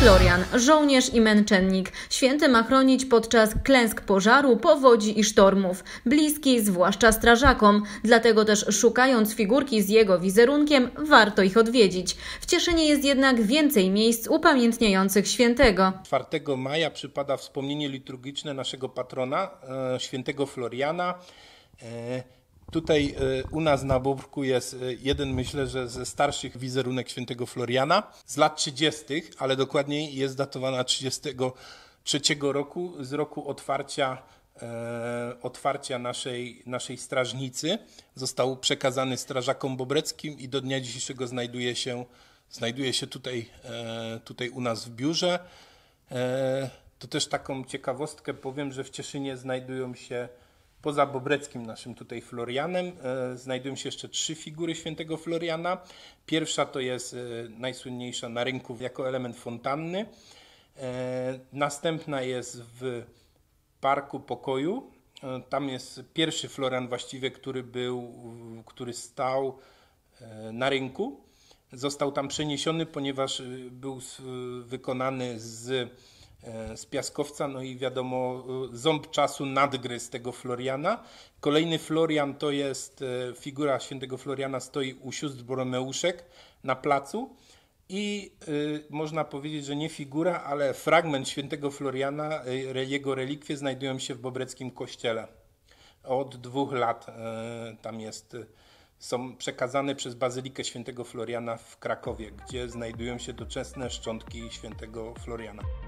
Florian, żołnierz i męczennik, święty ma chronić podczas klęsk pożaru, powodzi i sztormów, bliski zwłaszcza strażakom, dlatego też szukając figurki z jego wizerunkiem, warto ich odwiedzić. W Cieszynie jest jednak więcej miejsc upamiętniających świętego. 4 maja przypada wspomnienie liturgiczne naszego patrona, e, świętego Floriana. E, Tutaj e, u nas na Bobrku jest e, jeden, myślę, że ze starszych wizerunek świętego Floriana z lat 30., ale dokładniej jest datowana 33 roku, z roku otwarcia, e, otwarcia naszej, naszej strażnicy. Został przekazany strażakom bobreckim i do dnia dzisiejszego znajduje się, znajduje się tutaj, e, tutaj u nas w biurze. E, to też taką ciekawostkę powiem, że w Cieszynie znajdują się Poza Bobreckim naszym tutaj Florianem e, znajdują się jeszcze trzy figury świętego Floriana. Pierwsza to jest e, najsłynniejsza na rynku jako element fontanny. E, następna jest w Parku Pokoju. Tam jest pierwszy Florian właściwie, który był, który stał na rynku. Został tam przeniesiony, ponieważ był wykonany z E, z Piaskowca, no i wiadomo, e, ząb czasu nadgryz tego Floriana. Kolejny Florian to jest e, figura świętego Floriana, stoi u sióstr Boromeuszek na placu. I y, można powiedzieć, że nie figura, ale fragment świętego Floriana, y, jego relikwie znajdują się w Bobreckim Kościele. Od dwóch lat y, tam jest, są przekazane przez Bazylikę świętego Floriana w Krakowie, gdzie znajdują się doczesne szczątki świętego Floriana.